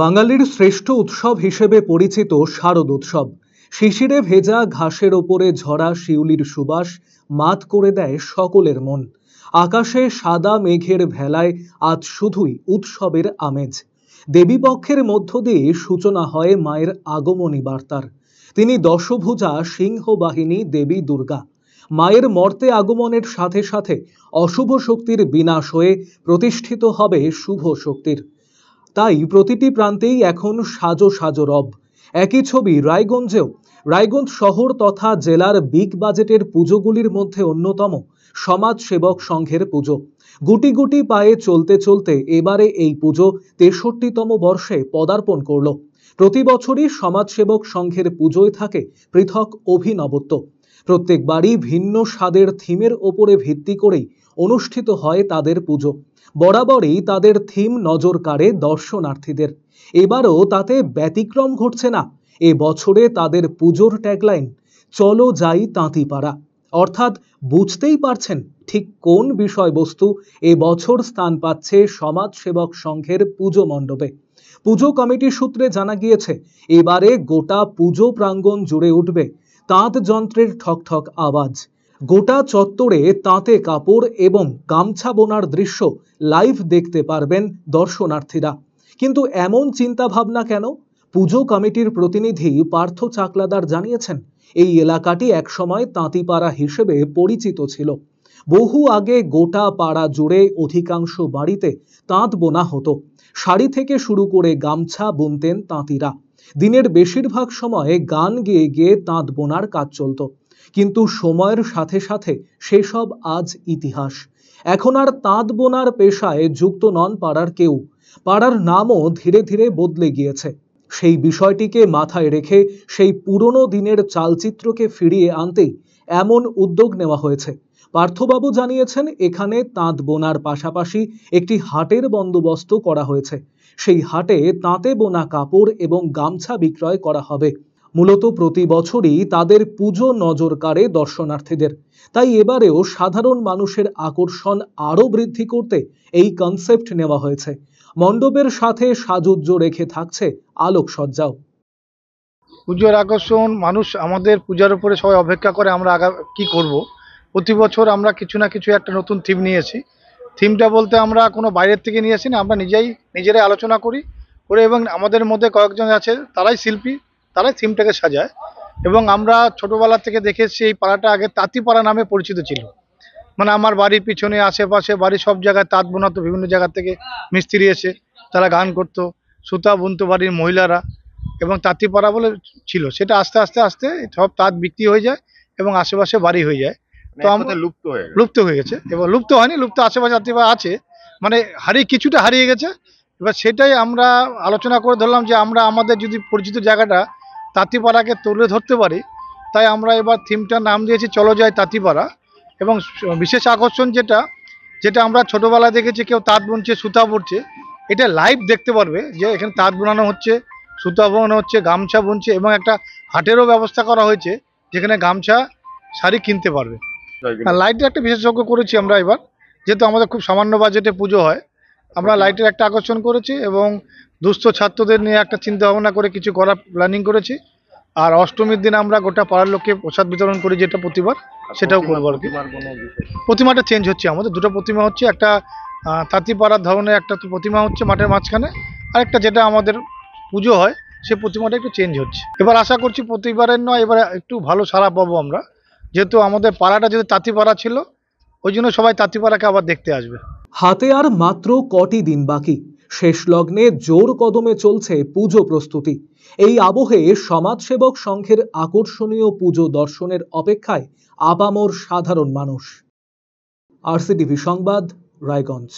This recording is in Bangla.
বাঙালির শ্রেষ্ঠ উৎসব হিসেবে পরিচিত শারদ উৎসব শিশিরে ভেজা ঘাসের ওপরে ঝরা শিউলির সুবাস মাত করে দেয় সকলের মন আকাশে সাদা মেঘের ভেলায় আজ শুধুই উৎসবের আমেজ দেবীপক্ষের মধ্য দিয়ে সূচনা হয় মায়ের আগমনী বার্তার তিনি দশভুজা সিংহবাহিনী দেবী দুর্গা মায়ের মর্তে আগমনের সাথে সাথে অশুভ শক্তির বিনাশ হয়ে প্রতিষ্ঠিত হবে শুভ শক্তির তাই প্রতিটি প্রান্তেই এখন সাজো সাজো রব একই ছবি রায়গঞ্জেও রায়গঞ্জ শহর তথা জেলার বিগ বাজেটের পুজোগুলির মধ্যে অন্যতম সমাজসেবক সংঘের পুজো গুটি গুটি পায়ে চলতে চলতে এবারে এই পুজো তেষট্টিতম বর্ষে পদার্পণ করল প্রতি বছরই সমাজসেবক সংঘের পুজোয় থাকে পৃথক অভিনবত্ব প্রত্যেকবারই ভিন্ন স্বাদের থিমের ওপরে ভিত্তি করেই অনুষ্ঠিত হয় তাদের পুজো বরাবরই তাদের থিম নজর কাড়ে দর্শনার্থীদের এবারও তাতে ব্যতিক্রম ঘটছে না এ বছরে তাদের পুজোর ট্যাগলাইন চলো যাই তাঁতিপাড়া অর্থাৎ বুঝতেই পারছেন ঠিক কোন বিষয়বস্তু এ বছর স্থান পাচ্ছে সমাজসেবক সংঘের পুজো মণ্ডপে পুজো কমিটি সূত্রে জানা গিয়েছে এবারে গোটা পুজো প্রাঙ্গণ জুড়ে উঠবে তাঁত যন্ত্রের ঠকঠক আওয়াজ গোটা চত্বরে তাঁতে কাপড় এবং গামছা বোনার দৃশ্য লাইভ দেখতে পারবেন দর্শনার্থীরা কিন্তু এমন চিন্তাভাবনা কেন পুজো কমিটির প্রতিনিধি পার্থ চাকলাদার জানিয়েছেন এই এলাকাটি একসময় তাঁতিপাড়া হিসেবে পরিচিত ছিল বহু আগে গোটা পাড়া জুড়ে অধিকাংশ বাড়িতে তাঁত বোনা হতো শাড়ি থেকে শুরু করে গামছা বুনতেন তাঁতিরা দিনের বেশিরভাগ সময়ে গান গেয়ে গিয়ে তাঁত বোনার কাজ চলত কিন্তু সময়ের সাথে সাথে সেসব আজ ইতিহাস এখন আর তাঁত বোনার পেশায় যুক্ত নন পাড়ার কেউ পাড়ার নামও ধীরে ধীরে বদলে গিয়েছে সেই বিষয়টিকে মাথায় রেখে সেই পুরনো দিনের চালচিত্রকে ফিরিয়ে আনতেই এমন উদ্যোগ নেওয়া হয়েছে পার্থবাবু জানিয়েছেন এখানে তাঁত বোনার পাশাপাশি একটি হাটের বন্দোবস্ত করা হয়েছে সেই হাটে তাঁতে বোনা কাপড় এবং গামছা বিক্রয় করা হবে মূলত প্রতি বছরই তাদের পুজো নজর কাড়ে দর্শনার্থীদের তাই এবারেও সাধারণ মানুষের আকর্ষণ আরও বৃদ্ধি করতে এই কনসেপ্ট নেওয়া হয়েছে মণ্ডপের সাথে সাজুজ্য রেখে থাকছে আলোকসজ্জাও পুজোর আকর্ষণ মানুষ আমাদের পূজার উপরে সবাই অপেক্ষা করে আমরা আগা কী করবো প্রতি বছর আমরা কিছু না কিছু একটা নতুন থিম নিয়েছি থিমটা বলতে আমরা কোনো বাইরের থেকে নিয়ে আসি না আমরা নিজেই নিজেরাই আলোচনা করি করে এবং আমাদের মধ্যে কয়েকজন আছে তারাই শিল্পী তারাই থিমটাকে সাজায় এবং আমরা ছোটোবেলা থেকে দেখেছি এই পাড়াটা আগে তাঁতিপাড়া নামে পরিচিত ছিল মানে আমার বাড়ির পিছনে আশেপাশে বাড়ির সব জায়গায় তাঁত বোনাতো বিভিন্ন জায়গা থেকে মিস্ত্রি এসে তারা গান করত সুতা বুনতো বাড়ির মহিলারা এবং তাঁতিপাড়া বলে ছিল সেটা আস্তে আস্তে আস্তে সব তাঁত বিক্রি হয়ে যায় এবং আশেপাশে বাড়ি হয়ে যায় মানে তো আমাদের লুপ্ত হয়ে লুপ্ত হয়ে গেছে এবার লুপ্ত হয়নি লুপ্ত আশেপাশে আছে মানে হারিয়ে কিছুটা হারিয়ে গেছে এবার সেটাই আমরা আলোচনা করে ধরলাম যে আমরা আমাদের যদি পরিচিত জায়গাটা তাঁতিপাড়াকে তুলে ধরতে পারি তাই আমরা এবার থিমটার নাম দিয়েছি চলো যাই তাঁতিপাড়া এবং বিশেষ আকর্ষণ যেটা যেটা আমরা ছোটোবেলায় দেখেছি কেউ তাঁত বুনছে সুতা বুনছে এটা লাইভ দেখতে পারবে যে এখানে তাঁত বোনানো হচ্ছে সুতা বোনানো হচ্ছে গামছা বুনছে এবং একটা হাটেরও ব্যবস্থা করা হয়েছে যেখানে গামছা শাড়ি কিনতে পারবে লাইটের একটা বিশেষজ্ঞ করেছি আমরা এবার যেহেতু আমাদের খুব সামান্য বাজেটে পুজো হয় আমরা লাইটের আচ্ছা। একটা আকর্ষণ করেছি এবং দুস্থ ছাত্রদের নিয়ে একটা চিন্তা ভাবনা করে কিছু করার প্ল্যানিং করেছি আর অষ্টমীর দিন আমরা গোটা পাড়ার লোককে প্রসাদ বিতরণ করি যেটা প্রতিবার সেটাও করবো আর কি প্রতিমাটা চেঞ্জ হচ্ছে আমাদের দুটো প্রতিমা হচ্ছে একটা তাঁতিপাড়ার ধরনের একটা প্রতিমা হচ্ছে মাঠের মাঝখানে আর একটা যেটা আমাদের পুজো হয় সে প্রতিমাটা একটু চেঞ্জ হচ্ছে এবার আশা করছি প্রতিবারের নয় এবার একটু ভালো সারা পাবো আমরা যেহেতু আমাদের পাড়াটা যদি তাঁতিপাড়া ছিল ওই জন্য সবাই তাঁতিপাড়াকে আবার দেখতে আসবে হাতে আর মাত্র কটি দিন বাকি শেষ লগ্নে জোর কদমে চলছে পুজো প্রস্তুতি এই আবহে সমাজসেবক সংঘের আকর্ষণীয় পুজো দর্শনের অপেক্ষায় আপামর সাধারণ মানুষ আরসিটিভি সংবাদ রায়গঞ্জ